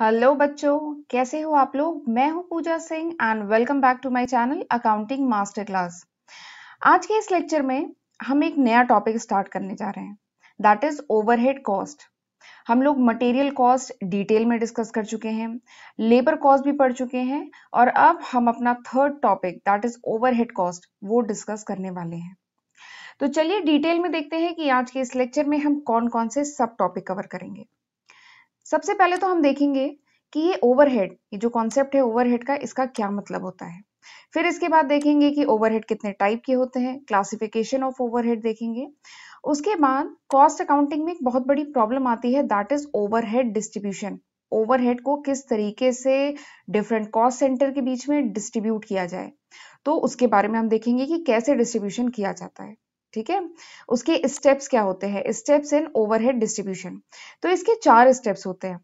Hello बच्चों कैसे हो आप लोग मैं हूं Pooja Singh and welcome back to my channel accounting master class आज के इस लेक्चर में हम एक नया टॉपिक स्टार्ट करने जा रहे हैं दैट इज ओवरहेड कॉस्ट हम लोग मटेरियल कॉस्ट डिटेल में डिस्कस कर चुके हैं लेबर कॉस्ट भी पढ़ चुके हैं और अब हम अपना third topic that is overhead cost वो डिस्कस करने वाले हैं तो चलिए डिटेल में देखते हैं कि आज के इस लेक्चर में हम कौन कौन से सब टॉपिक कवर करेंगे सबसे पहले तो हम देखेंगे कि ये ओवरहेड ये जो कॉन्सेप्ट है ओवरहेड का इसका क्या मतलब होता है फिर इसके बाद देखेंगे कि ओवरहेड कितने टाइप के होते हैं क्लासिफिकेशन ऑफ ओवरहेड देखेंगे उसके बाद कॉस्ट अकाउंटिंग में एक बहुत बड़ी प्रॉब्लम आती है that is overhead distribution overhead को किस तरीके से डिफरेंट कॉस्ट सेंटर के बीच में डिस्ट्रीब्यूट किया जाए तो उसके बारे में हम देखेंगे कि कैसे डिस्ट्रीब्यूशन किया जाता है ठीक है उसके स्टेप्स क्या होते हैं स्टेप्स इन ओवरहेड डिस्ट्रीब्यूशन तो इसके चार स्टेप्स होते हैं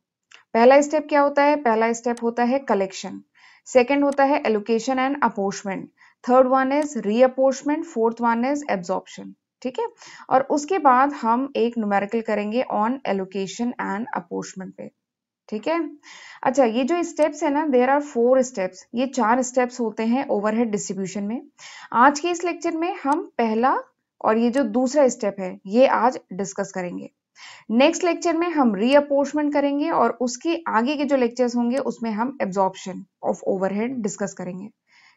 पहला स्टेप क्या होता है पहला स्टेप होता है कलेक्शन सेकेंड होता है allocation and apportionment third one is reapportionment fourth one is absorption ठीक है और उसके बाद हम एक न्यूमेरिकल करेंगे ऑन एलोकेशन एंड अपोर्शमेंट पे ठीक है अच्छा ये जो स्टेप्स है ना देर आर फोर स्टेप्स ये चार स्टेप्स होते हैं ओवरहेड डिस्ट्रीब्यूशन में आज के इस लेक्चर में हम पहला और ये जो दूसरा स्टेप है ये आज डिस्कस करेंगे नेक्स्ट लेक्चर में हम रीअपोर्शमेंट करेंगे और उसके आगे के जो लेक्चर्स होंगे उसमें हम एब्जॉर्प्शन ऑफ ओवरहेड डिस्कस करेंगे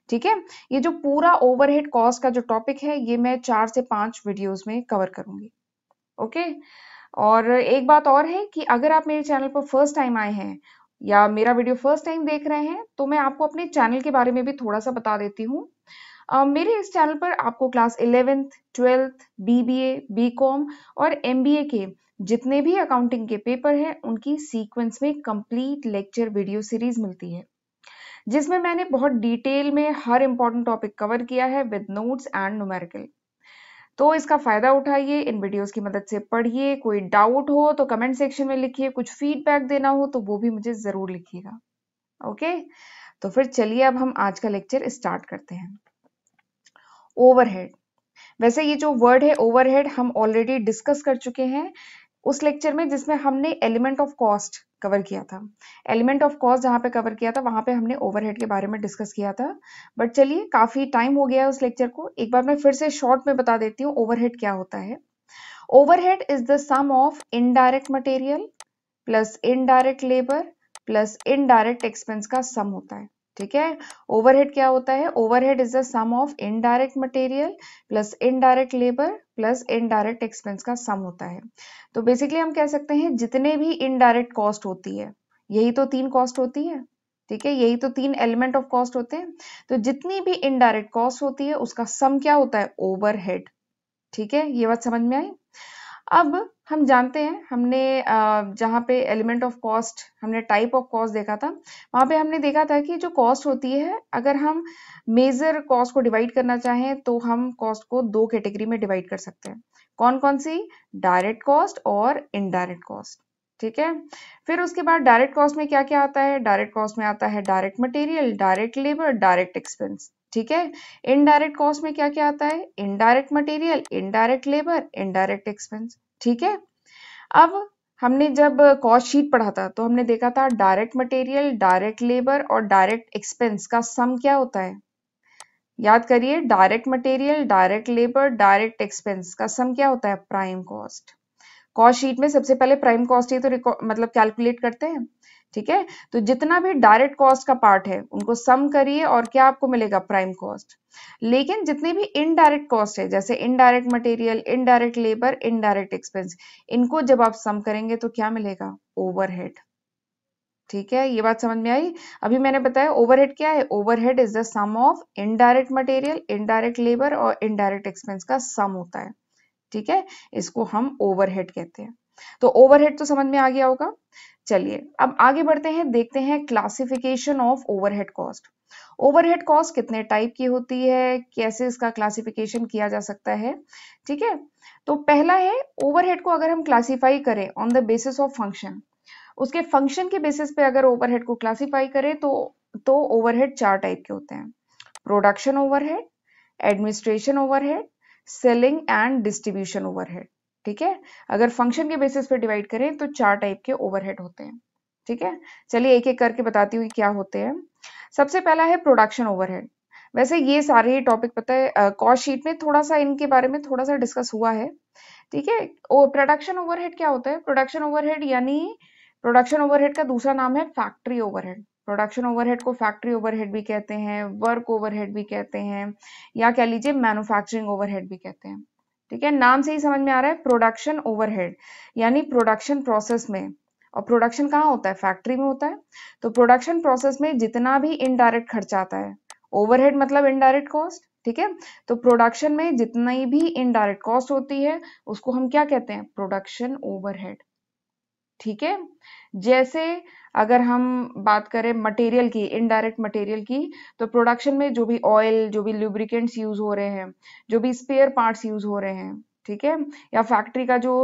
ठीक है ये जो पूरा ओवरहेड कॉस्ट का जो टॉपिक है ये मैं चार से पांच वीडियोस में कवर करूंगी ओके और एक बात और है कि अगर आप मेरे चैनल पर फर्स्ट टाइम आए हैं या मेरा वीडियो फर्स्ट टाइम देख रहे हैं तो मैं आपको अपने चैनल के बारे में भी थोड़ा सा बता देती हूँ Uh, मेरे इस चैनल पर आपको class eleventh twelfth BBA BCom और एमबीए के जितने भी अकाउंटिंग के पेपर हैं उनकी सीक्वेंस में कंप्लीट लेक्चर वीडियो सीरीज मिलती है जिसमें मैंने बहुत डिटेल में हर इंपॉर्टेंट टॉपिक कवर किया है विद नोट्स एंड नोमेरिकल तो इसका फायदा उठाइए इन वीडियोस की मदद से पढ़िए कोई डाउट हो तो कमेंट सेक्शन में लिखिए कुछ फीडबैक देना हो तो वो भी मुझे जरूर लिखिएगा ओके तो फिर चलिए अब हम आज का लेक्चर स्टार्ट करते हैं ओवरहेड वैसे ये जो वर्ड है ओवरहेड हम ऑलरेडी डिस्कस कर चुके हैं उस लेक्चर में जिसमें हमने एलिमेंट ऑफ कॉस्ट कवर किया था एलिमेंट ऑफ कॉस्ट जहाँ पे कवर किया था वहाँ पे हमने ओवरहेड के बारे में डिस्कस किया था बट चलिए काफ़ी टाइम हो गया है उस लेक्चर को एक बार मैं फिर से शॉर्ट में बता देती हूँ ओवरहेड क्या होता है overhead is the sum of indirect material plus indirect labour plus indirect expense का सम होता है ठीक है ओवरहेड क्या होता है overhead is the sum of indirect material plus indirect labour plus indirect expense का सम होता है तो बेसिकली हम कह सकते हैं जितने भी इनडायरेक्ट कॉस्ट होती है यही तो तीन कॉस्ट होती है ठीक है यही तो तीन एलिमेंट ऑफ कॉस्ट होते हैं तो जितनी भी इनडायरेक्ट कॉस्ट होती है उसका सम क्या होता है ओवरहेड ठीक है ये बात समझ में आई अब हम जानते हैं हमने जहाँ पे एलिमेंट ऑफ कॉस्ट हमने टाइप ऑफ कॉस्ट देखा था वहाँ पे हमने देखा था कि जो कॉस्ट होती है अगर हम मेजर कॉस्ट को डिवाइड करना चाहें तो हम कॉस्ट को दो कैटेगरी में डिवाइड कर सकते हैं कौन कौन सी डायरेक्ट कॉस्ट और इनडायरेक्ट कॉस्ट ठीक है फिर उसके बाद डायरेक्ट कॉस्ट में क्या क्या आता है डायरेक्ट कॉस्ट में आता है direct material direct labour direct expense ठीक है इनडायरेक्ट कॉस्ट में क्या क्या आता है indirect material indirect labour indirect expense ठीक है अब हमने जब कॉस्ट शीट पढ़ा था तो हमने देखा था डायरेक्ट मटेरियल डायरेक्ट लेबर और डायरेक्ट एक्सपेंस का सम क्या होता है याद करिए direct material direct labour direct expense का सम क्या होता है प्राइम कॉस्ट कॉस्ट शीट में सबसे पहले प्राइम कॉस्ट ही तो मतलब कैलकुलेट करते हैं ठीक है तो जितना भी डायरेक्ट कॉस्ट का पार्ट है उनको सम करिए और क्या आपको मिलेगा प्राइम कॉस्ट लेकिन जितने भी इनडायरेक्ट कॉस्ट है जैसे indirect material indirect labour indirect expense इनको जब आप सम करेंगे तो क्या मिलेगा ओवरहेड ठीक है ये बात समझ में आई अभी मैंने बताया ओवरहेड क्या है overhead is the sum of indirect material indirect labour और इनडायरेक्ट एक्सपेंस का सम होता है ठीक है इसको हम ओवरहेड कहते हैं तो ओवरहेड तो समझ में आ गया होगा चलिए अब आगे बढ़ते हैं देखते हैं classification of overhead cost overhead cost कितने टाइप की होती है कैसे इसका क्लासिफिकेशन किया जा सकता है ठीक है तो पहला है ओवरहेड को अगर हम क्लासिफाई करें on the basis of function उसके फंक्शन के बेसिस पे अगर ओवरहेड को क्लासिफाई करें तो तो ओवरहेड चार टाइप के होते हैं production overhead administration overhead selling and distribution overhead ठीक है अगर फंक्शन के बेसिस पे डिवाइड करें तो चार टाइप के ओवरहेड होते हैं ठीक है चलिए एक एक करके बताती हूँ क्या होते हैं सबसे पहला है प्रोडक्शन ओवरहेड वैसे ये सारे टॉपिक पता है कॉस्ट शीट में थोड़ा सा इनके बारे में थोड़ा सा डिस्कस हुआ है ठीक है प्रोडक्शन ओवरहेड क्या होता है प्रोडक्शन ओवरहेड यानी प्रोडक्शन ओवरहेड का दूसरा नाम है फैक्ट्री ओवरहेड प्रोडक्शन ओवरहेड को फैक्ट्री ओवरहेड भी कहते हैं वर्क ओवरहेड भी कहते हैं या कह लीजिए मैन्युफैक्चरिंग ओवरहेड भी कहते हैं ठीक है नाम से ही समझ में आ रहा है प्रोडक्शन ओवरहेड यानी प्रोडक्शन प्रोसेस में और प्रोडक्शन कहाँ होता है फैक्ट्री में होता है तो प्रोडक्शन प्रोसेस में जितना भी इनडायरेक्ट खर्चा आता है ओवरहेड मतलब इनडायरेक्ट कॉस्ट ठीक है तो प्रोडक्शन में जितनी भी इनडायरेक्ट कॉस्ट होती है उसको हम क्या कहते हैं प्रोडक्शन ओवरहेड ठीक है जैसे अगर हम बात करें मटेरियल की इनडायरेक्ट मटेरियल की तो प्रोडक्शन में जो भी ऑयल जो भी लुब्रिकेंट्स यूज हो रहे हैं जो भी स्पेयर पार्ट्स यूज हो रहे हैं ठीक है या फैक्ट्री का जो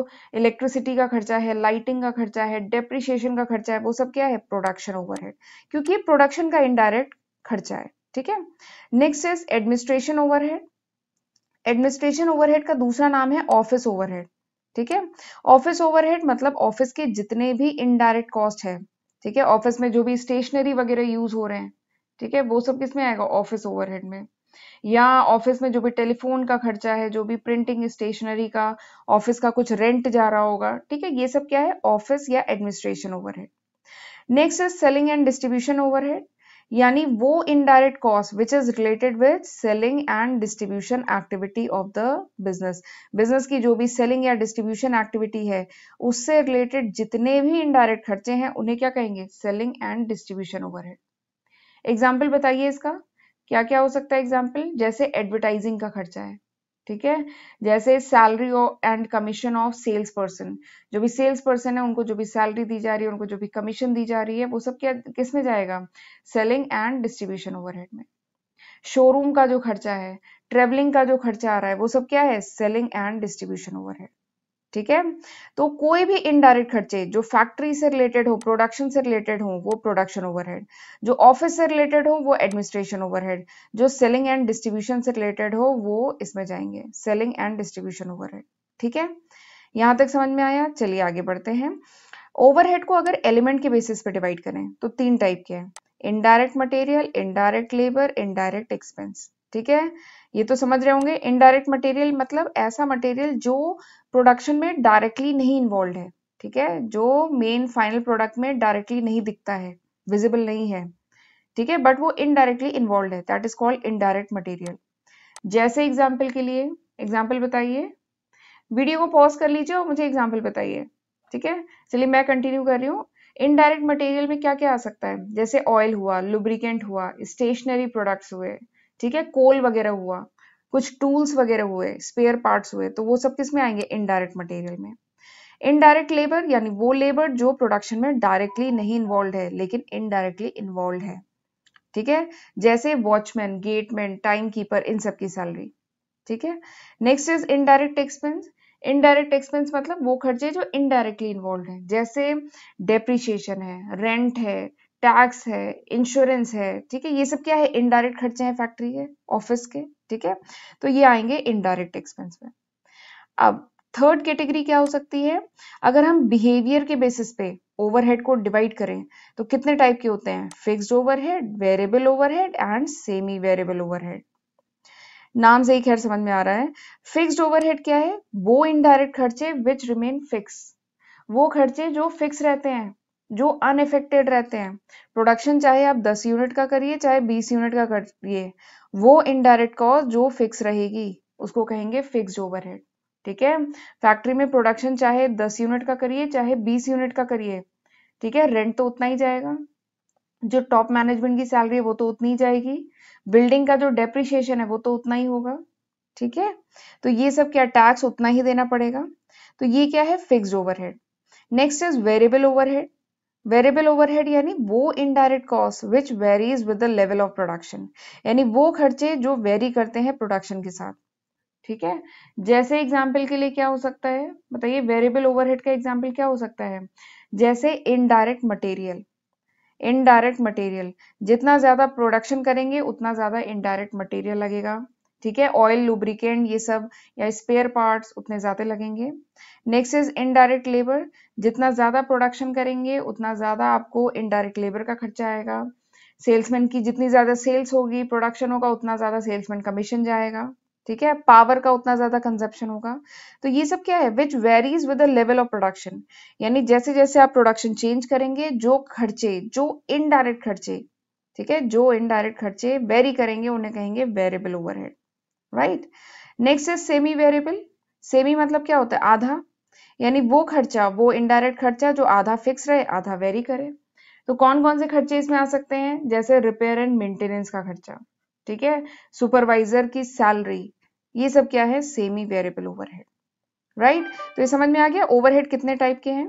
इलेक्ट्रिसिटी का खर्चा है लाइटिंग का खर्चा है डेप्रिशिएशन का खर्चा है वो सब क्या है प्रोडक्शन ओवरहेड क्योंकि प्रोडक्शन का इनडायरेक्ट खर्चा है ठीक है next is administration overhead administration overhead का दूसरा नाम है ऑफिस ओवरहेड ठीक है ऑफिस ओवरहेड मतलब ऑफिस के जितने भी इनडायरेक्ट कॉस्ट है ठीक है ऑफिस में जो भी स्टेशनरी वगैरह यूज हो रहे हैं ठीक है वो सब किस में आएगा ऑफिस ओवरहेड में या ऑफिस में जो भी टेलीफोन का खर्चा है जो भी प्रिंटिंग स्टेशनरी का ऑफिस का कुछ रेंट जा रहा होगा ठीक है ये सब क्या है ऑफिस या administration overhead next is selling and distribution overhead यानी वो indirect cost which is related with selling and distribution activity of the business business की जो भी सेलिंग या डिस्ट्रीब्यूशन एक्टिविटी है उससे रिलेटेड जितने भी इनडायरेक्ट खर्चे हैं उन्हें क्या कहेंगे selling and distribution over example बताइए इसका क्या क्या हो सकता है एग्जाम्पल जैसे एडवर्टाइजिंग का खर्चा है ठीक है जैसे salary and commission of sales person जो भी सेल्स पर्सन है उनको जो भी सैलरी दी जा रही है उनको जो भी कमीशन दी जा रही है वो सब क्या किस में जाएगा सेलिंग एंड डिस्ट्रीब्यूशन ओवरहेड में शोरूम का जो खर्चा है ट्रेवलिंग का जो खर्चा आ रहा है वो सब क्या है सेलिंग एंड डिस्ट्रीब्यूशन ओवरहेड ठीक है तो कोई भी इनडायरेक्ट खर्चे जो फैक्ट्री से रिलेटेड हो प्रोडक्शन से रिलेटेड हो वो प्रोडक्शन ओवरहेड जो ऑफिस से रिलेटेड हो वो एडमिनिस्ट्रेशन ओवरहेड जो सेलिंग एंड डिस्ट्रीब्यूशन से रिलेटेड हो वो इसमें जाएंगे सेलिंग एंड डिस्ट्रीब्यूशन ओवरहेड ठीक है यहां तक समझ में आया चलिए आगे बढ़ते हैं ओवरहेड को अगर एलिमेंट के बेसिस पे डिवाइड करें तो तीन टाइप के हैं indirect material indirect labour indirect expense ठीक है ये तो समझ रहे होंगे इनडायरेक्ट मटेरियल मतलब ऐसा मटेरियल जो प्रोडक्शन में डायरेक्टली नहीं इन्वॉल्व है ठीक है जो मेन फाइनल प्रोडक्ट में डायरेक्टली नहीं दिखता है विजिबल नहीं है ठीक है बट वो इनडायरेक्टली इन्वॉल्व है that is called indirect material जैसे एग्जाम्पल के लिए एग्जाम्पल बताइए वीडियो को पॉज कर लीजिए और मुझे एग्जाम्पल बताइए ठीक है चलिए मैं कंटिन्यू कर रही हूँ इनडायरेक्ट मटेरियल में क्या क्या आ सकता है जैसे ऑयल हुआ लुब्रिकेंट हुआ स्टेशनरी प्रोडक्ट्स हुए ठीक है कोल वगैरह हुआ कुछ टूल्स वगैरह हुए स्पेयर पार्ट्स हुए तो वो सब किस में आएंगे इनडायरेक्ट मटेरियल में इनडायरेक्ट लेबर यानी वो लेबर जो प्रोडक्शन में डायरेक्टली नहीं इन्वॉल्व है लेकिन इनडायरेक्टली इन्वॉल्व है ठीक है जैसे वॉचमैन गेटमैन टाइम कीपर इन सब की सैलरी ठीक है next is indirect expense indirect expense मतलब वो खर्चे जो इनडायरेक्टली इन्वॉल्व है जैसे डेप्रिशिएशन है रेंट है टैक्स है इंश्योरेंस है ठीक है ये सब क्या है इनडायरेक्ट खर्चे हैं फैक्ट्री के ऑफिस के ठीक है तो ये आएंगे इनडायरेक्ट एक्सपेंस में अब थर्ड कैटेगरी क्या हो सकती है अगर हम बिहेवियर के बेसिस पे ओवरहेड को डिवाइड करें तो कितने टाइप के होते हैं fixed overhead variable overhead and semi variable overhead नाम से ही खैर समझ में आ रहा है फिक्स्ड ओवरहेड क्या है वो इनडायरेक्ट खर्चे विच रिमेन फिक्स वो खर्चे जो फिक्स रहते हैं जो अनफेक्टेड रहते हैं प्रोडक्शन चाहे आप 10 यूनिट का करिए चाहे 20 यूनिट का करिए वो इनडायरेक्ट कॉस्ट जो फिक्स रहेगी उसको कहेंगे फिक्स ओवरहेड ठीक है फैक्ट्री में प्रोडक्शन चाहे 10 यूनिट का करिए चाहे 20 यूनिट का करिए ठीक है रेंट तो उतना ही जाएगा जो टॉप मैनेजमेंट की सैलरी है वो तो उतनी ही जाएगी बिल्डिंग का जो डेप्रिशिएशन है वो तो उतना ही होगा ठीक है तो ये सब क्या टैक्स उतना ही देना पड़ेगा तो ये क्या है fix overhead next is variable overhead variable overhead यानी वो indirect cost which varies with the level of production यानी वो खर्चे जो वेरी करते हैं प्रोडक्शन के साथ ठीक है जैसे एग्जाम्पल के लिए क्या हो सकता है बताइए वेरिएबल ओवरहेड का एग्जाम्पल क्या हो सकता है जैसे इनडायरेक्ट मटेरियल इनडायरेक्ट मटेरियल जितना ज्यादा प्रोडक्शन करेंगे उतना ज्यादा इनडायरेक्ट मटेरियल लगेगा ठीक है ऑयल लुब्रिकेंट ये सब या स्पेयर पार्ट्स उतने ज़्यादा लगेंगे नेक्स्ट इज इनडायरेक्ट लेबर जितना ज़्यादा प्रोडक्शन करेंगे उतना ज़्यादा आपको इनडायरेक्ट लेबर का खर्चा आएगा सेल्समैन की जितनी ज़्यादा सेल्स होगी प्रोडक्शन होगा उतना ज़्यादा सेल्समैन कमीशन जाएगा ठीक है पावर का उतना ज्यादा कंजप्शन होगा तो ये सब क्या है which varies with the level of production यानी जैसे जैसे आप प्रोडक्शन चेंज करेंगे जो खर्चे जो इनडायरेक्ट खर्चे ठीक है जो इनडायरेक्ट खर्चे वेरी करेंगे उन्हें कहेंगे वेरिएबल ओवरहेड राइट नेक्स्ट है सेमी वेरिएबल सेमी मतलब क्या होता है आधा यानी वो खर्चा वो इनडायरेक्ट खर्चा जो आधा फिक्स रहे आधा वेरी करे तो कौन कौन से खर्चे इसमें आ सकते हैं जैसे रिपेयर एंड मेंटेनेंस का खर्चा ठीक है सुपरवाइजर की सैलरी ये सब क्या है semi variable overhead right right? तो ये समझ में आ गया ओवरहेड कितने टाइप के हैं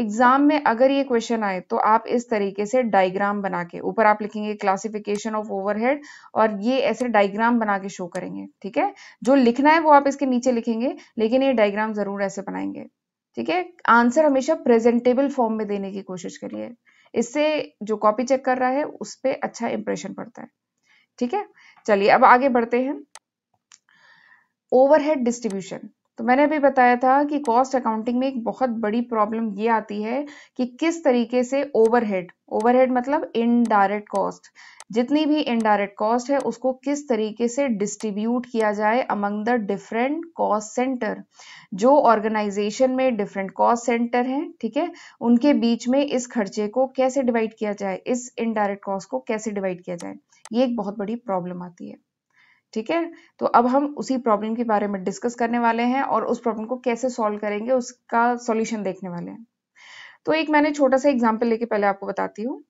एग्जाम में अगर ये क्वेश्चन आए तो आप इस तरीके से डायग्राम बना के ऊपर आप लिखेंगे क्लासिफिकेशन ऑफ ओवरहेड और ये ऐसे डायग्राम बना के शो करेंगे ठीक है जो लिखना है वो आप इसके नीचे लिखेंगे लेकिन ये डायग्राम जरूर ऐसे बनाएंगे ठीक है आंसर हमेशा प्रेजेंटेबल फॉर्म में देने की कोशिश करिए इससे जो कॉपी चेक कर रहा है उस पर अच्छा इंप्रेशन पड़ता है ठीक है चलिए अब आगे बढ़ते हैं ओवरहेड डिस्ट्रीब्यूशन तो मैंने अभी बताया था कि कॉस्ट अकाउंटिंग में एक बहुत बड़ी प्रॉब्लम ये आती है कि किस तरीके से ओवरहेड ओवरहेड मतलब इनडायरेक्ट कॉस्ट जितनी भी इनडायरेक्ट कॉस्ट है उसको किस तरीके से डिस्ट्रीब्यूट किया जाए among the different cost centre जो ऑर्गेनाइजेशन में डिफरेंट कॉस्ट सेंटर हैं ठीक है थीके? उनके बीच में इस खर्चे को कैसे डिवाइड किया जाए इस इनडायरेक्ट कॉस्ट को कैसे डिवाइड किया जाए ये एक बहुत बड़ी प्रॉब्लम आती है ठीक है तो अब हम उसी प्रॉब्लम के बारे में डिस्कस करने वाले हैं और उस प्रॉब्लम को कैसे सॉल्व करेंगे उसका सॉल्यूशन देखने वाले हैं तो एक मैंने छोटा सा एग्जाम्पल लेके पहले आपको बताती हूँ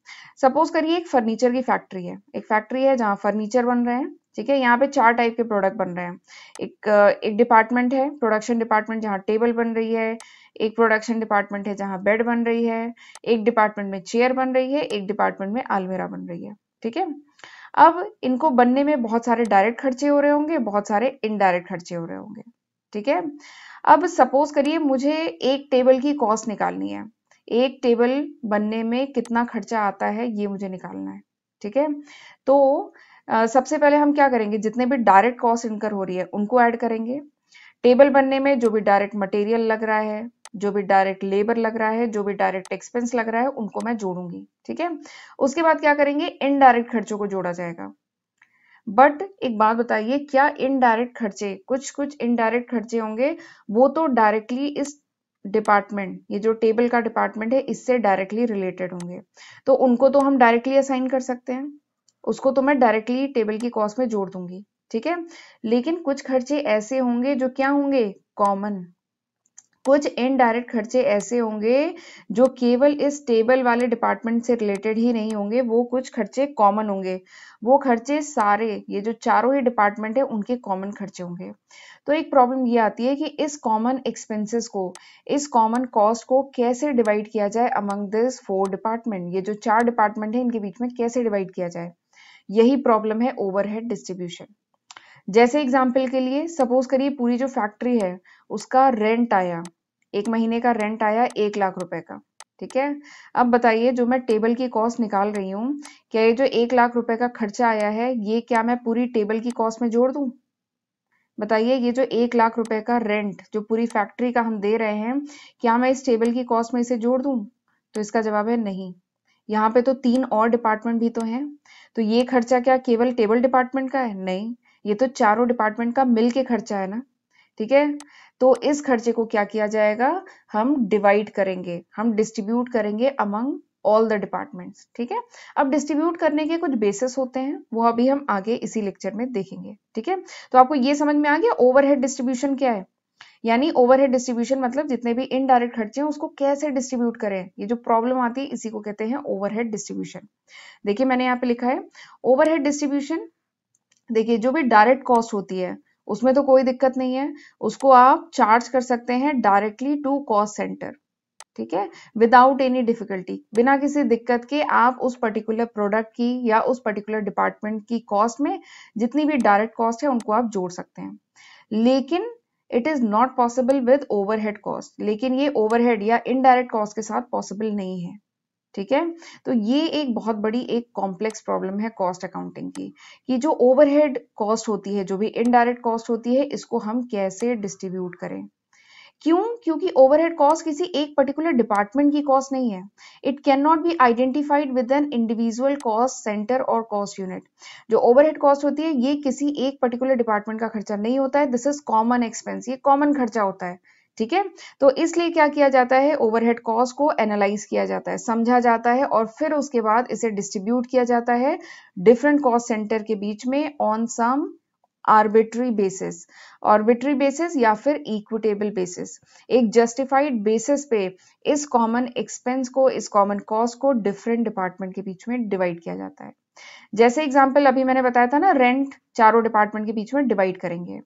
सपोज करिए एक फर्नीचर की फैक्ट्री है एक फैक्ट्री है जहाँ फर्नीचर बन रहे हैं ठीक है यहाँ पे चार टाइप के प्रोडक्ट बन रहे हैं एक एक डिपार्टमेंट है प्रोडक्शन डिपार्टमेंट जहाँ टेबल बन रही है एक प्रोडक्शन डिपार्टमेंट है जहाँ बेड बन रही है एक डिपार्टमेंट में चेयर बन रही है एक डिपार्टमेंट में आलमेरा बन रही है ठीक है अब इनको बनने में बहुत सारे डायरेक्ट खर्चे हो रहे होंगे बहुत सारे इनडायरेक्ट खर्चे हो रहे होंगे ठीक है अब सपोज करिए मुझे एक टेबल की कॉस्ट निकालनी है एक टेबल बनने में कितना खर्चा आता है ये मुझे निकालना है ठीक है तो आ, सबसे पहले हम क्या करेंगे जितने भी डायरेक्ट कॉस्ट इनकर हो रही है उनको ऐड करेंगे टेबल बनने में जो भी डायरेक्ट मटेरियल लग रहा है जो भी डायरेक्ट लेबर लग रहा है जो भी डायरेक्ट एक्सपेंस लग रहा है उनको मैं जोड़ूंगी ठीक है उसके बाद क्या करेंगे इनडायरेक्ट खर्चों को जोड़ा जाएगा बट एक बात बताइए क्या इनडायरेक्ट खर्चे कुछ कुछ इनडायरेक्ट खर्चे होंगे वो तो डायरेक्टली इस डिपार्टमेंट ये जो टेबल का डिपार्टमेंट है इससे डायरेक्टली रिलेटेड होंगे तो उनको तो हम डायरेक्टली असाइन कर सकते हैं उसको तो मैं डायरेक्टली टेबल की कॉस्ट में जोड़ दूंगी ठीक है लेकिन कुछ खर्चे ऐसे होंगे जो क्या होंगे कॉमन कुछ इनडायरेक्ट खर्चे ऐसे होंगे जो केवल इस टेबल वाले डिपार्टमेंट से रिलेटेड ही नहीं होंगे वो कुछ खर्चे कॉमन होंगे वो खर्चे सारे ये जो चारों ही डिपार्टमेंट है उनके कॉमन खर्चे होंगे तो एक प्रॉब्लम ये आती है कि इस कॉमन एक्सपेंसेस को इस कॉमन कॉस्ट को कैसे डिवाइड किया जाए अमंग दिस फोर डिपार्टमेंट ये जो चार डिपार्टमेंट है इनके बीच में कैसे डिवाइड किया जाए यही प्रॉब्लम है ओवरहेड डिस्ट्रीब्यूशन जैसे एग्जाम्पल के लिए सपोज करिए पूरी जो फैक्ट्री है उसका रेंट आया एक महीने का रेंट आया एक लाख रुपए का ठीक है अब बताइए जो मैं टेबल की कॉस्ट निकाल रही हूँ क्या ये जो एक लाख रुपए का खर्चा आया है ये क्या मैं पूरी टेबल की कॉस्ट में जोड़ दू बताइए ये जो एक लाख रुपए का रेंट जो पूरी फैक्ट्री का हम दे रहे हैं क्या मैं इस टेबल की कॉस्ट में इसे जोड़ दू तो इसका जवाब है नहीं यहाँ पे तो तीन और डिपार्टमेंट भी तो हैं तो ये खर्चा क्या केवल टेबल डिपार्टमेंट का है नहीं ये तो चारों डिपार्टमेंट का मिल के खर्चा है ना ठीक है तो इस खर्चे को क्या किया जाएगा हम डिवाइड करेंगे हम डिस्ट्रीब्यूट करेंगे अमंग ऑल द डिपार्टमेंट्स ठीक है अब डिस्ट्रीब्यूट करने के कुछ बेसिस होते हैं वो अभी हम आगे इसी लेक्चर में देखेंगे ठीक है तो आपको ये समझ में आ गया ओवरहेड डिस्ट्रीब्यूशन क्या है यानी ओवरहेड डिस्ट्रीब्यूशन मतलब जितने भी इनडायरेक्ट खर्चे हैं उसको कैसे डिस्ट्रीब्यूट करें ये जो प्रॉब्लम आती है इसी को कहते हैं ओवरहेड डिस्ट्रीब्यूशन देखिए मैंने यहाँ पे लिखा है ओवरहेड डिस्ट्रीब्यूशन देखिए जो भी डायरेक्ट कॉस्ट होती है उसमें तो कोई दिक्कत नहीं है उसको आप चार्ज कर सकते हैं डायरेक्टली टू कॉस्ट सेंटर ठीक है विदाउट एनी डिफिकल्टी बिना किसी दिक्कत के आप उस पर्टिकुलर प्रोडक्ट की या उस पर्टिकुलर डिपार्टमेंट की कॉस्ट में जितनी भी डायरेक्ट कॉस्ट है उनको आप जोड़ सकते हैं लेकिन it is not possible with overhead cost लेकिन ये ओवरहेड या इनडायरेक्ट कॉस्ट के साथ पॉसिबल नहीं है ठीक है तो ये एक बहुत बड़ी एक कॉम्प्लेक्स प्रॉब्लम है कॉस्ट अकाउंटिंग की कि जो ओवरहेड कॉस्ट होती है जो भी इनडायरेक्ट कॉस्ट होती है इसको हम कैसे डिस्ट्रीब्यूट करें क्यों क्योंकि ओवरहेड कॉस्ट किसी एक पर्टिकुलर डिपार्टमेंट की कॉस्ट नहीं है it can not be identified with an individual cost centre और कॉस्ट यूनिट जो ओवरहेड कॉस्ट होती है ये किसी एक पर्टिकुलर डिपार्टमेंट का खर्चा नहीं होता है दिस इज कॉमन एक्सपेंस ये कॉमन खर्चा होता है ठीक है तो इसलिए क्या किया जाता है ओवरहेड कॉस्ट को एनालाइज किया जाता है समझा जाता है और फिर उसके बाद इसे डिस्ट्रीब्यूट किया जाता है डिफरेंट कॉस्ट सेंटर के बीच में on some arbitrary basis arbitrary basis या फिर इक्विटेबल बेसिस एक जस्टिफाइड बेसिस पे इस कॉमन एक्सपेंस को इस कॉमन कॉस्ट को डिफरेंट डिपार्टमेंट के बीच में डिवाइड किया जाता है जैसे एग्जाम्पल अभी मैंने बताया था ना रेंट चारों डिपार्टमेंट के बीच में डिवाइड करेंगे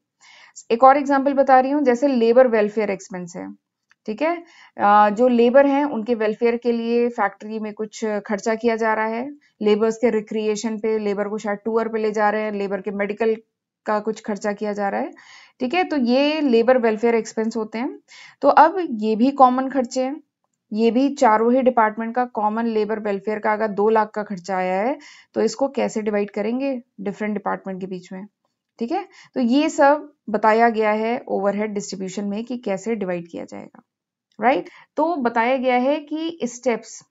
एक और एग्जाम्पल बता रही हूँ जैसे लेबर वेलफेयर एक्सपेंस है ठीक है जो लेबर हैं उनके वेलफेयर के लिए फैक्ट्री में कुछ खर्चा किया जा रहा है लेबर्स के रिक्रिएशन पे लेबर को शायद टूर पे ले जा रहे हैं लेबर के मेडिकल का कुछ खर्चा किया जा रहा है ठीक है तो ये लेबर वेलफेयर एक्सपेंस होते हैं तो अब ये भी कॉमन खर्चे हैं ये भी चारों ही डिपार्टमेंट का कॉमन लेबर वेलफेयर का अगर दो लाख का खर्चा आया है तो इसको कैसे डिवाइड करेंगे डिफरेंट डिपार्टमेंट के बीच में ठीक है तो ये सब बताया गया है ओवरहेड डिस्ट्रीब्यूशन में कि कैसे डिवाइड किया जाएगा राइट right? तो बताया गया है कि स्टेप्स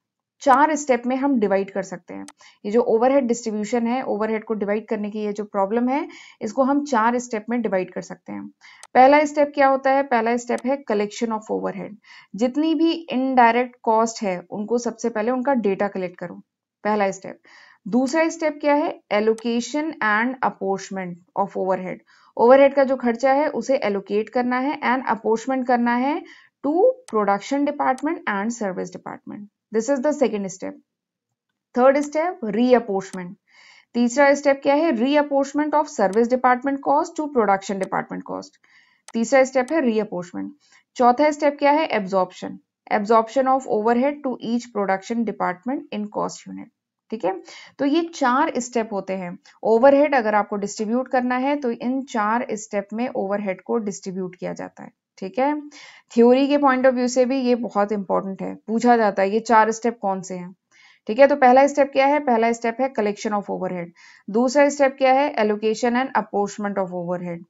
चार स्टेप में हम डिवाइड कर सकते हैं ये जो ओवरहेड डिस्ट्रीब्यूशन है ओवरहेड को डिवाइड करने की ये जो प्रॉब्लम है इसको हम चार स्टेप में डिवाइड कर सकते हैं पहला स्टेप क्या होता है पहला स्टेप है कलेक्शन ऑफ ओवरहेड जितनी भी इनडायरेक्ट कॉस्ट है उनको सबसे पहले उनका डेटा कलेक्ट करो पहला स्टेप दूसरा स्टेप क्या है allocation and apportionment of overhead overhead का जो खर्चा है उसे एलोकेट करना है एंड अपोर्शमेंट करना है to production department and service department this is the second step third step reapportionment तीसरा स्टेप क्या है reapportionment of service department cost to production department cost तीसरा स्टेप है रीअपोर्शमेंट चौथा स्टेप क्या है absorption absorption of overhead to each production department in cost unit ठीक है तो ये चार स्टेप होते हैं ओवरहेड अगर आपको डिस्ट्रीब्यूट करना है तो इन चार स्टेप में ओवरहेड को डिस्ट्रीब्यूट किया जाता है ठीक है थ्योरी के पॉइंट ऑफ व्यू से भी ये बहुत इंपॉर्टेंट है पूछा जाता है ये चार स्टेप कौन से हैं ठीक है तो पहला स्टेप क्या है पहला स्टेप है कलेक्शन ऑफ ओवरहेड दूसरा स्टेप क्या है allocation and apportionment of overhead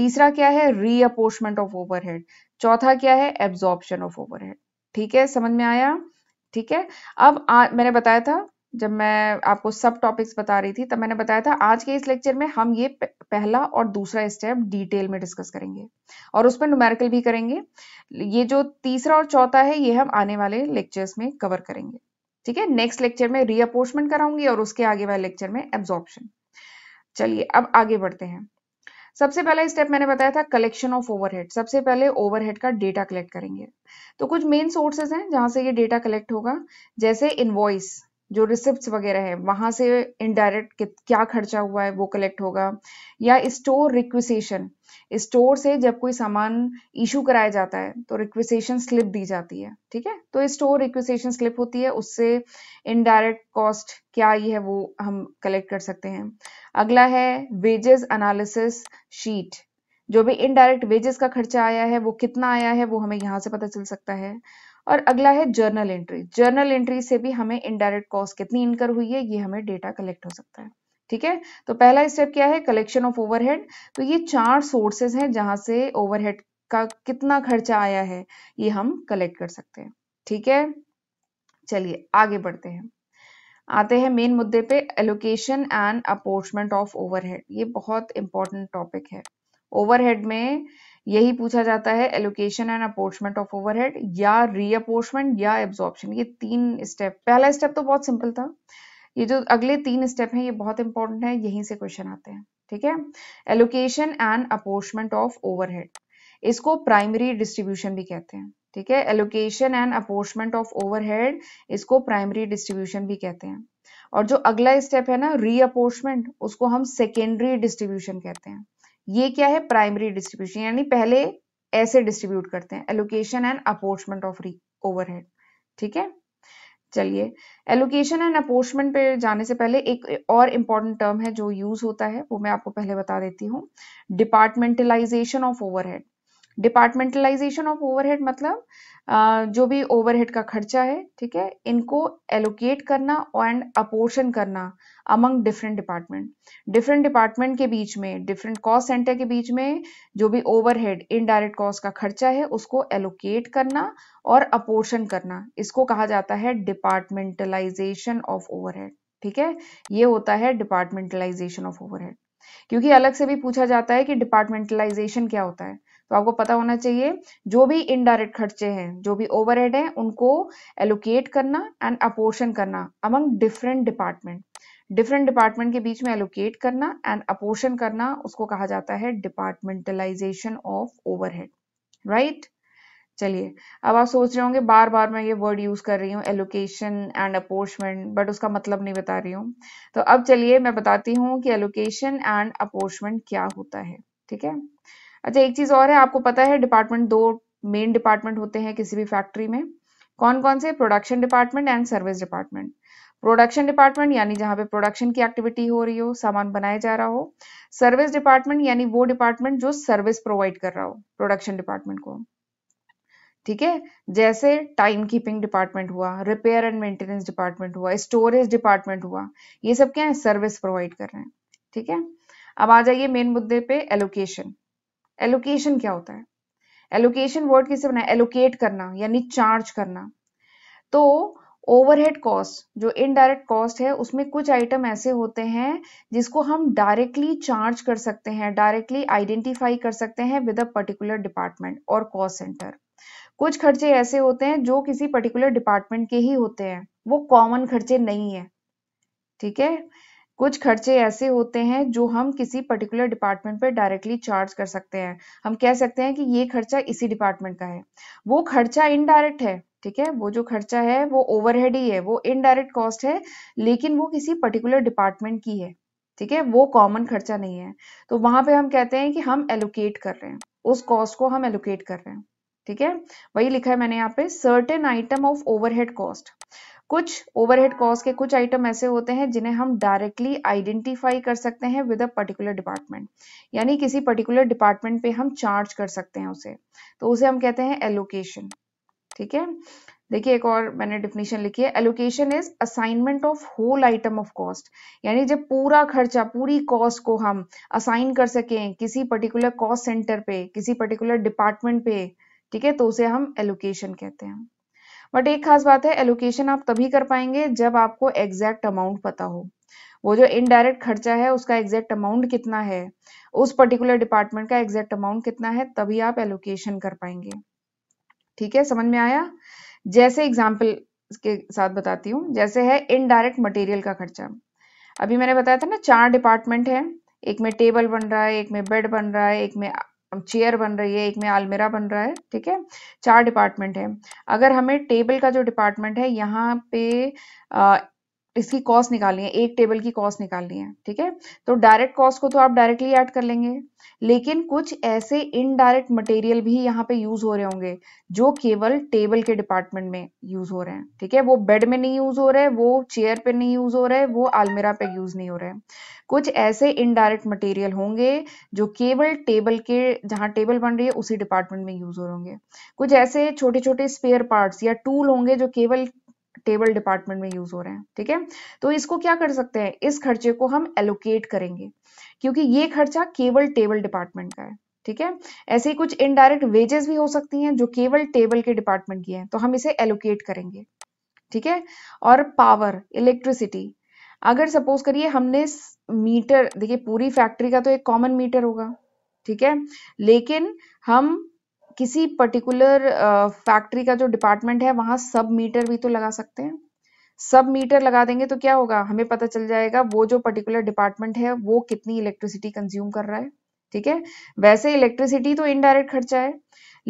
तीसरा क्या है रीअपोर्शमेंट ऑफ ओवरहेड चौथा क्या है एब्जॉर्प्शन ऑफ ओवरहेड ठीक है समझ में आया ठीक है अब आ, मैंने बताया था जब मैं आपको सब टॉपिक्स बता रही थी तब मैंने बताया था आज के इस लेक्चर में हम ये पहला और दूसरा स्टेप डिटेल में डिस्कस करेंगे और उसमें नुमेरिकल भी करेंगे ये जो तीसरा और चौथा है ये हम आने वाले लेक्चर्स में कवर करेंगे ठीक है नेक्स्ट लेक्चर में रीअपोर्टमेंट कराऊंगी और उसके आगे वाले लेक्चर में एब्जॉर्प्शन चलिए अब आगे बढ़ते हैं सबसे पहला स्टेप मैंने बताया था कलेक्शन ऑफ ओवरहेड सबसे पहले ओवरहेड का डेटा कलेक्ट करेंगे तो कुछ मेन सोर्सेज हैं जहां से ये डेटा कलेक्ट होगा जैसे इनवॉइस जो रिसिप्ट वगैरह है वहां से इनडायरेक्ट क्या खर्चा हुआ है वो कलेक्ट होगा या स्टोर रिक्विसेशन स्टोर से जब कोई सामान इशू कराया जाता है तो रिक्विसेशन स्लिप दी जाती है ठीक है तो स्टोर रिक्विसेशन स्लिप होती है उससे इनडायरेक्ट कॉस्ट क्या ये है वो हम कलेक्ट कर सकते हैं अगला है वेजेस अनालिसिस शीट जो भी इनडायरेक्ट वेजेस का खर्चा आया है वो कितना आया है वो हमें यहाँ से पता चल सकता है और अगला है जर्नल एंट्री जर्नल एंट्री से भी हमें इनडायरेक्ट कॉस्ट कितनी इनकर हुई है ये हमें डेटा कलेक्ट हो सकता है ठीक है तो पहला स्टेप क्या है कलेक्शन ऑफ ओवरहेड तो ये चार सोर्सेज हैं जहां से ओवरहेड का कितना खर्चा आया है ये हम कलेक्ट कर सकते हैं ठीक है चलिए आगे बढ़ते हैं आते हैं मेन मुद्दे पे allocation and apportionment of overhead ये बहुत इंपॉर्टेंट टॉपिक है ओवरहेड में यही पूछा जाता है allocation and apportionment of overhead या रीअपोर्टमेंट या एब्जॉर्प्शन ये तीन स्टेप पहला स्टेप तो बहुत सिंपल था ये जो अगले तीन स्टेप हैं ये बहुत इंपॉर्टेंट है यहीं से क्वेश्चन आते हैं ठीक है allocation and apportionment of overhead इसको प्राइमरी डिस्ट्रीब्यूशन भी कहते हैं ठीक है allocation and apportionment of overhead इसको प्राइमरी डिस्ट्रीब्यूशन भी कहते हैं और जो अगला स्टेप है ना रीअपोर्टमेंट उसको हम सेकेंडरी डिस्ट्रीब्यूशन कहते हैं ये क्या है प्राइमरी डिस्ट्रीब्यूशन यानी पहले ऐसे डिस्ट्रीब्यूट करते हैं allocation and apportionment of overhead ठीक है चलिए एलोकेशन एंड अपोर्चमेंट पे जाने से पहले एक और इम्पोर्टेंट टर्म है जो यूज होता है वो मैं आपको पहले बता देती हूँ departmentalisation of overhead departmentalisation of overhead मतलब जो भी ओवरहेड का खर्चा है ठीक है इनको एलोकेट करना एंड अपोर्शन करना among different department different department के बीच में डिफरेंट कॉस्ट सेंटर के बीच में जो भी ओवरहेड इनडायरेक्ट कॉस्ट का खर्चा है उसको एलोकेट करना और अपोर्शन करना इसको कहा जाता है डिपार्टमेंटलाइजेशन ऑफ ओवरहेड ठीक है ये होता है डिपार्टमेंटलाइजेशन ऑफ ओवरहेड क्योंकि अलग से भी पूछा जाता है कि डिपार्टमेंटलाइजेशन क्या होता है तो आपको पता होना चाहिए जो भी इनडायरेक्ट खर्चे हैं जो भी ओवरहेड हैं उनको एलोकेट करना एंड अपोर्शन करना among different department different department के बीच में एलोकेट करना एंड अपोर्शन करना उसको कहा जाता है डिपार्टमेंटलाइजेशन ऑफ ओवरहेड राइट चलिए अब आप सोच रहे होंगे बार बार मैं ये वर्ड यूज कर रही हूँ एलोकेशन एंड अपोर्शमेंट बट उसका मतलब नहीं बता रही हूँ तो अब चलिए मैं बताती हूँ कि एलोकेशन एंड अपोर्शमेंट क्या होता है ठीक है अच्छा एक चीज और है आपको पता है डिपार्टमेंट दो मेन डिपार्टमेंट होते हैं किसी भी फैक्ट्री में कौन कौन से production department and service department production department यानी जहां पे प्रोडक्शन की एक्टिविटी हो रही हो सामान बनाया जा रहा हो सर्विस डिपार्टमेंट यानी वो डिपार्टमेंट जो सर्विस प्रोवाइड कर रहा हो प्रोडक्शन डिपार्टमेंट को ठीक है जैसे टाइम कीपिंग डिपार्टमेंट हुआ रिपेयर एंड मेंटेनेंस डिपार्टमेंट हुआ स्टोरेज डिपार्टमेंट हुआ ये सब क्या है सर्विस प्रोवाइड कर रहे हैं ठीक है अब आ जाइए मेन मुद्दे पे एलोकेशन एलोकेशन क्या होता है एलोकेशन वर्ड किसे बना एलोकेट करना यानी चार्ज करना तो ओवरहेड कॉस्ट जो इनडायरेक्ट कॉस्ट है उसमें कुछ आइटम ऐसे होते हैं जिसको हम डायरेक्टली चार्ज कर सकते हैं डायरेक्टली आइडेंटिफाई कर सकते हैं विद अ पर्टिकुलर डिपार्टमेंट और कॉस्ट सेंटर कुछ खर्चे ऐसे होते हैं जो किसी पर्टिकुलर डिपार्टमेंट के ही होते हैं वो कॉमन खर्चे नहीं है ठीक है कुछ खर्चे ऐसे होते हैं जो हम किसी पर्टिकुलर डिपार्टमेंट पर डायरेक्टली चार्ज कर सकते हैं हम कह सकते हैं कि ये खर्चा इसी डिपार्टमेंट का है वो खर्चा इनडायरेक्ट है ठीक है वो जो खर्चा है वो ओवरहेड ही है वो इनडायरेक्ट कॉस्ट है लेकिन वो किसी पर्टिकुलर डिपार्टमेंट की है ठीक है वो कॉमन खर्चा नहीं है तो वहां पे हम कहते हैं कि हम एलोकेट कर रहे हैं उस कॉस्ट को हम एलोकेट कर रहे हैं ठीक है वही लिखा है मैंने यहाँ पे certain item of overhead cost कुछ ओवरहेड कॉस्ट के कुछ आइटम ऐसे होते हैं जिन्हें हम डायरेक्टली आइडेंटिफाई कर सकते हैं विद अ पर्टिकुलर डिपार्टमेंट यानी किसी पर्टिकुलर डिपार्टमेंट पे हम चार्ज कर सकते हैं उसे तो उसे हम कहते हैं एलोकेशन ठीक है देखिए एक और मैंने डिफिनेशन लिखी है allocation is assignment of whole item of cost यानी जब पूरा खर्चा पूरी कॉस्ट को हम असाइन कर सकें किसी पर्टिकुलर कॉस्ट सेंटर पे किसी पर्टिकुलर डिपार्टमेंट पे ठीक है तो उसे हम एलोकेशन कहते हैं बट एक खास बात है एलोकेशन आप तभी कर पाएंगे जब आपको एग्जैक्ट अमाउंट पता हो वो जो इनडायरेक्ट खर्चा है उसका एग्जैक्ट अमाउंट कितना है उस पर्टिकुलर डिपार्टमेंट का एग्जैक्ट अमाउंट कितना है तभी आप एलोकेशन कर पाएंगे ठीक है समझ में आया जैसे एग्जाम्पल के साथ बताती हूँ जैसे है इनडायरेक्ट मटेरियल का खर्चा अभी मैंने बताया था ना चार डिपार्टमेंट है एक में टेबल बन रहा है एक में बेड बन रहा है एक में चेयर बन रही है एक में आलमेरा बन रहा है ठीक है चार डिपार्टमेंट है अगर हमें टेबल का जो डिपार्टमेंट है यहाँ पे इसकी कॉस्ट निकालनी है एक टेबल की कॉस्ट निकालनी है ठीक है तो डायरेक्ट कॉस्ट को तो आप डायरेक्टली ऐड कर लेंगे लेकिन कुछ ऐसे इनडायरेक्ट मटेरियल भी यहाँ पे यूज हो रहे होंगे जो केवल टेबल के डिपार्टमेंट में यूज हो रहे हैं ठीक है वो बेड में नहीं यूज हो रहे वो चेयर पे नहीं यूज हो रहे वो आलमेरा पे यूज नहीं हो रहे कुछ ऐसे इनडायरेक्ट मटेरियल होंगे जो केवल टेबल के जहाँ टेबल बन रही है उसी डिपार्टमेंट में यूज हो रहे होंगे कुछ ऐसे छोटे छोटे स्पेयर पार्ट्स या टूल होंगे जो केवल टेबल डिपार्टमेंट में यूज हो रहे हैं ठीक है तो इसको क्या कर सकते हैं इस खर्चे को हम एलोकेट करेंगे क्योंकि ये खर्चा केवल टेबल डिपार्टमेंट का है ठीक है ऐसे ही कुछ इनडायरेक्ट वेजेस भी हो सकती हैं जो केवल टेबल के डिपार्टमेंट की है तो हम इसे एलोकेट करेंगे ठीक है और पावर इलेक्ट्रिसिटी अगर सपोज करिए हमने मीटर देखिए पूरी फैक्ट्री का तो एक कॉमन मीटर होगा ठीक है लेकिन हम किसी पर्टिकुलर फैक्ट्री uh, का जो डिपार्टमेंट है वहां सब मीटर भी तो लगा सकते हैं सब मीटर लगा देंगे तो क्या होगा हमें पता चल जाएगा वो जो पर्टिकुलर डिपार्टमेंट है वो कितनी इलेक्ट्रिसिटी कंज्यूम कर रहा है ठीक है वैसे इलेक्ट्रिसिटी तो इनडायरेक्ट खर्चा है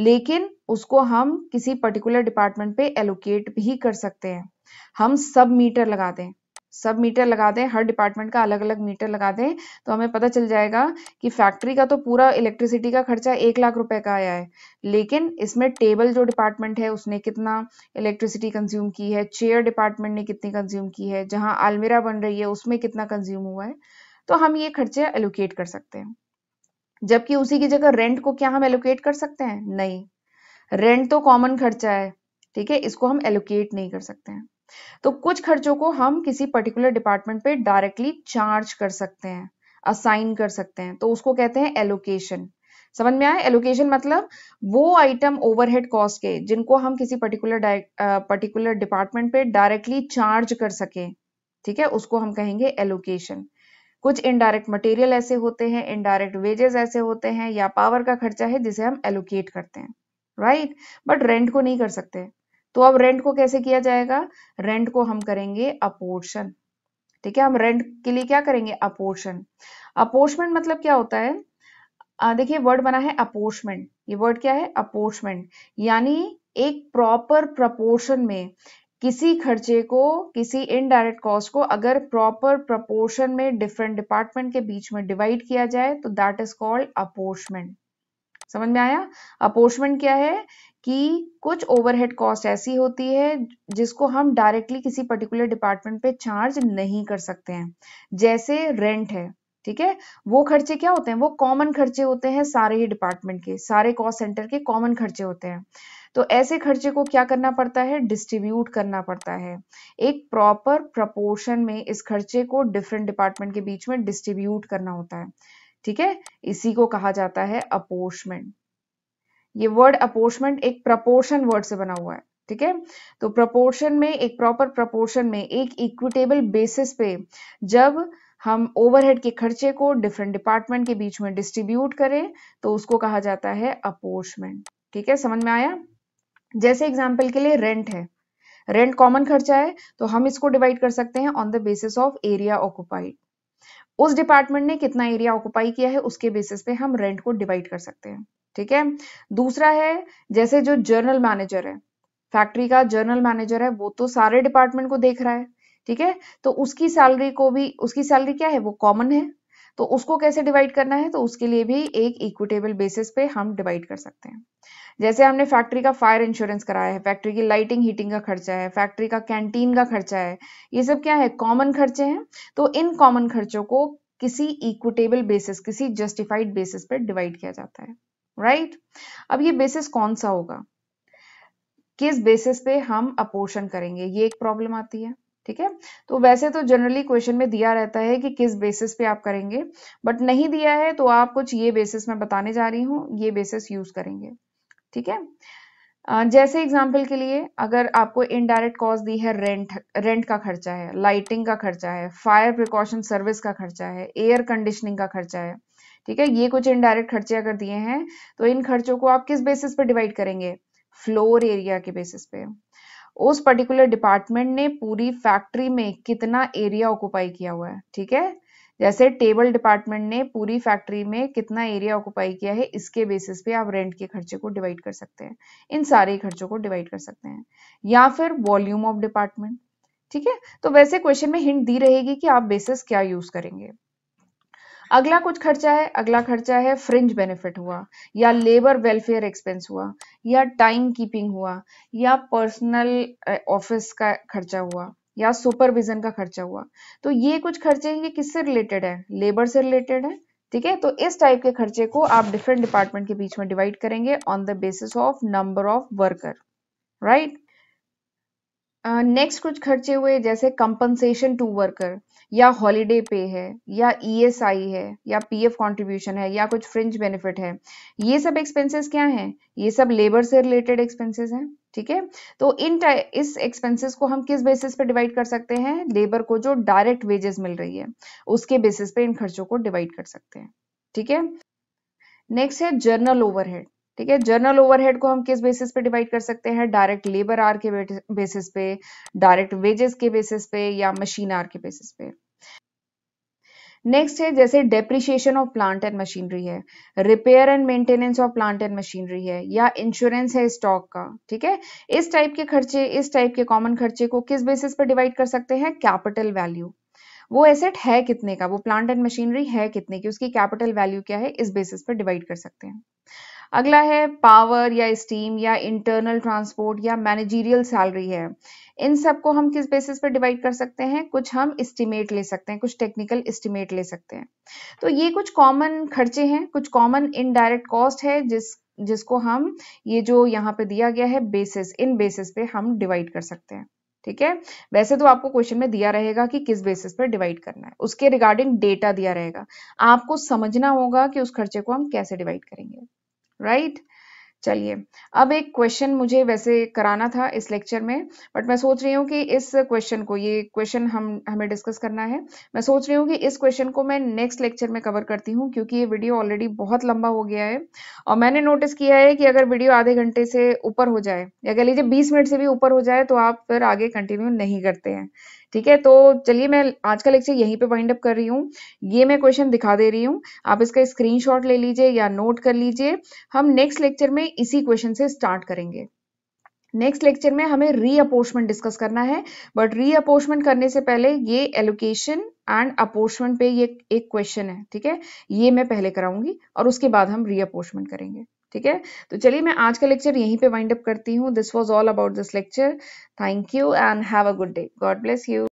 लेकिन उसको हम किसी पर्टिकुलर डिपार्टमेंट पे एलोकेट भी कर सकते हैं हम सब मीटर लगा दें सब मीटर लगा दें हर डिपार्टमेंट का अलग अलग मीटर लगा दें तो हमें पता चल जाएगा कि फैक्ट्री का तो पूरा इलेक्ट्रिसिटी का खर्चा एक लाख रुपए का आया है लेकिन इसमें टेबल जो डिपार्टमेंट है उसने कितना इलेक्ट्रिसिटी कंज्यूम की है चेयर डिपार्टमेंट ने कितनी कंज्यूम की है जहाँ आलमीरा बन रही है उसमें कितना कंज्यूम हुआ है तो हम ये खर्चे एलोकेट कर सकते हैं जबकि उसी की जगह रेंट को क्या हम एलोकेट कर सकते हैं नहीं रेंट तो कॉमन खर्चा है ठीक है इसको हम एलोकेट नहीं कर सकते हैं तो कुछ खर्चों को हम किसी पर्टिकुलर डिपार्टमेंट पे डायरेक्टली चार्ज कर सकते हैं असाइन कर सकते हैं तो उसको कहते हैं एलोकेशन समझ में आए एलोकेशन मतलब वो आइटम ओवरहेड कॉस्ट के जिनको हम किसी पर्टिकुलर पर्टिकुलर डिपार्टमेंट पे डायरेक्टली चार्ज कर सके ठीक है उसको हम कहेंगे एलोकेशन कुछ इनडायरेक्ट मटेरियल ऐसे होते हैं इनडायरेक्ट वेजेस ऐसे होते हैं या पावर का खर्चा है जिसे हम एलोकेट करते हैं राइट बट रेंट को नहीं कर सकते तो अब रेंट को कैसे किया जाएगा रेंट को हम करेंगे अपोर्शन ठीक है हम रेंट के लिए क्या करेंगे अपोर्शन अपोर्शमेंट मतलब क्या होता है देखिए वर्ड बना है अपोर्शमेंट ये वर्ड क्या है अपोर्शमेंट यानी एक प्रॉपर प्रपोर्शन में किसी खर्चे को किसी इनडायरेक्ट कॉस्ट को अगर प्रॉपर प्रपोर्शन में डिफरेंट डिपार्टमेंट के बीच में डिवाइड किया जाए तो दैट इज कॉल्ड अपोर्शमेंट समझ में आया अपोर्शमेंट क्या है कि कुछ ओवरहेड कॉस्ट ऐसी होती है जिसको हम डायरेक्टली किसी पर्टिकुलर डिपार्टमेंट पे चार्ज नहीं कर सकते हैं जैसे रेंट है ठीक है वो खर्चे क्या होते हैं वो कॉमन खर्चे होते हैं सारे ही डिपार्टमेंट के सारे कॉस्ट सेंटर के कॉमन खर्चे होते हैं तो ऐसे खर्चे को क्या करना पड़ता है डिस्ट्रीब्यूट करना पड़ता है एक प्रॉपर प्रपोर्शन में इस खर्चे को डिफरेंट डिपार्टमेंट के बीच में डिस्ट्रीब्यूट करना होता है ठीक है इसी को कहा जाता है अपोर्शमेंट ये वर्ड अपोर्शमेंट एक प्रपोर्शन वर्ड से बना हुआ है ठीक है तो प्रपोर्शन में एक प्रॉपर प्रपोर्शन में एक इक्विटेबल बेसिस पे जब हम ओवरहेड के खर्चे को डिफरेंट डिपार्टमेंट के बीच में डिस्ट्रीब्यूट करें तो उसको कहा जाता है अपोर्शमेंट ठीक है समझ में आया जैसे एग्जाम्पल के लिए रेंट है रेंट कॉमन खर्चा है तो हम इसको डिवाइड कर सकते हैं on the basis of area occupied उस डिपार्टमेंट ने कितना एरिया ऑक्यूपाई किया है उसके बेसिस पे हम रेंट को डिवाइड कर सकते हैं ठीक है दूसरा है जैसे जो जर्नल मैनेजर है फैक्ट्री का जर्नल मैनेजर है वो तो सारे डिपार्टमेंट को देख रहा है ठीक है तो उसकी सैलरी को भी उसकी सैलरी क्या है वो कॉमन है तो उसको कैसे डिवाइड करना है तो उसके लिए भी एक इक्विटेबल बेसिस पे हम डिवाइड कर सकते हैं जैसे हमने फैक्ट्री का फायर इंश्योरेंस कराया है फैक्ट्री की लाइटिंग हीटिंग का खर्चा है फैक्ट्री का कैंटीन का खर्चा है ये सब क्या है कॉमन खर्चे हैं तो इन कॉमन खर्चों को किसी इक्विटेबल बेसिस किसी जस्टिफाइड बेसिस पर डिवाइड किया जाता है राइट अब ये बेसिस कौन सा होगा किस बेसिस पे हम अपोर्शन करेंगे ये एक प्रॉब्लम आती है ठीक है तो वैसे तो जनरली क्वेश्चन में दिया रहता है कि किस बेसिस पे आप करेंगे बट नहीं दिया है तो आप कुछ ये बेसिस मैं बताने जा रही हूँ ये बेसिस यूज करेंगे ठीक है जैसे एग्जाम्पल के लिए अगर आपको इनडायरेक्ट कॉस्ट दी है रेंट रेंट का खर्चा है लाइटिंग का खर्चा है फायर प्रिकॉशन सर्विस का खर्चा है एयर कंडीशनिंग का खर्चा है ठीक है ये कुछ इनडायरेक्ट खर्चे अगर दिए हैं तो इन खर्चों को आप किस बेसिस पर डिवाइड करेंगे फ्लोर एरिया के बेसिस पे उस पर्टिकुलर डिपार्टमेंट ने पूरी फैक्ट्री में कितना एरिया ऑक्यूपाई किया हुआ है ठीक है जैसे टेबल डिपार्टमेंट ने पूरी फैक्ट्री में कितना एरिया ऑक्यूपाई किया है इसके बेसिस पे आप रेंट के खर्चे को डिवाइड कर सकते हैं इन सारे खर्चों को डिवाइड कर सकते हैं या फिर वॉल्यूम ऑफ डिपार्टमेंट ठीक है तो वैसे क्वेश्चन में हिंट दी रहेगी कि आप बेसिस क्या यूज करेंगे अगला कुछ खर्चा है अगला खर्चा है फ्रिंज बेनिफिट हुआ या लेबर वेलफेयर एक्सपेंस हुआ या टाइम कीपिंग हुआ या पर्सनल ऑफिस का खर्चा हुआ या सुपरविजन का खर्चा हुआ तो ये कुछ खर्चे ये किससे रिलेटेड है लेबर से रिलेटेड है ठीक है तो इस टाइप के खर्चे को आप डिफरेंट डिपार्टमेंट के बीच में डिवाइड करेंगे on the basis of number of worker right next कुछ खर्चे हुए जैसे कंपनसेशन टू वर्कर या हॉलीडे पे है या ईएसआई e है या पीएफ कंट्रीब्यूशन है या कुछ फ्रिंज बेनिफिट है ये सब एक्सपेंसेस क्या हैं ये सब लेबर से रिलेटेड एक्सपेंसेस हैं ठीक है तो इन इस एक्सपेंसेस को हम किस बेसिस पे डिवाइड कर सकते हैं लेबर को जो डायरेक्ट वेजेस मिल रही है उसके बेसिस पे इन खर्चों को डिवाइड कर सकते हैं ठीक है नेक्स्ट है जर्नल ओवरहेड ठीक है जर्नल ओवरहेड को हम किस बेसिस पे डिवाइड कर सकते हैं डायरेक्ट लेबर आर के बेसिस पे डायरेक्ट वेजेस के बेसिस पे या मशीन आर के बेसिस पे नेक्स्ट है जैसे depreciation of plant and machinery है repair and maintenance of plant and machinery है या इंश्योरेंस है स्टॉक का ठीक है इस टाइप के खर्चे इस टाइप के कॉमन खर्चे को किस बेसिस पर डिवाइड कर सकते हैं कैपिटल वैल्यू वो एसेट है कितने का वो प्लांट एंड मशीनरी है कितने की उसकी कैपिटल वैल्यू क्या है इस बेसिस पर डिवाइड कर सकते हैं अगला है पावर या स्टीम या इंटरनल ट्रांसपोर्ट या मैनेजीरियल सैलरी है इन सब को हम किस बेसिस पर डिवाइड कर सकते हैं कुछ हम इस्टीमेट ले सकते हैं कुछ टेक्निकल इस्टीमेट ले सकते हैं तो ये कुछ कॉमन खर्चे हैं कुछ कॉमन इनडायरेक्ट कॉस्ट है जिस जिसको हम ये जो यहाँ पे दिया गया है बेसिस इन बेसिस पे हम डिवाइड कर सकते हैं ठीक है वैसे तो आपको क्वेश्चन में दिया रहेगा कि किस बेसिस पर डिवाइड करना है उसके रिगार्डिंग डेटा दिया रहेगा आपको समझना होगा कि उस खर्चे को हम कैसे डिवाइड करेंगे राइट right? चलिए अब एक क्वेश्चन मुझे वैसे कराना था इस लेक्चर में बट मैं सोच रही हूँ कि इस क्वेश्चन को ये क्वेश्चन हम हमें डिस्कस करना है मैं सोच रही हूँ कि इस क्वेश्चन को मैं नेक्स्ट लेक्चर में कवर करती हूँ क्योंकि ये वीडियो ऑलरेडी बहुत लंबा हो गया है और मैंने नोटिस किया है कि अगर वीडियो आधे घंटे से ऊपर हो जाए या कह लीजिए बीस मिनट से भी ऊपर हो जाए तो आप फिर आगे कंटिन्यू नहीं करते हैं ठीक है तो चलिए मैं आज का लेक्चर यहीं पे वाइंड अप कर रही हूँ ये मैं क्वेश्चन दिखा दे रही हूँ आप इसका स्क्रीनशॉट ले लीजिए या नोट कर लीजिए हम नेक्स्ट लेक्चर में इसी क्वेश्चन से स्टार्ट करेंगे नेक्स्ट लेक्चर में हमें रीअपोर्शमेंट डिस्कस करना है बट रीअपोर्शमेंट करने से पहले ये एलोकेशन एंड अपोर्शमेंट पे ये एक क्वेश्चन है ठीक है ये मैं पहले कराऊंगी और उसके बाद हम रीअपोर्शमेंट करेंगे ठीक है तो चलिए मैं आज का लेक्चर यहीं पे वाइंड अप करती हूँ this was all about this lecture thank you and have a good day God bless you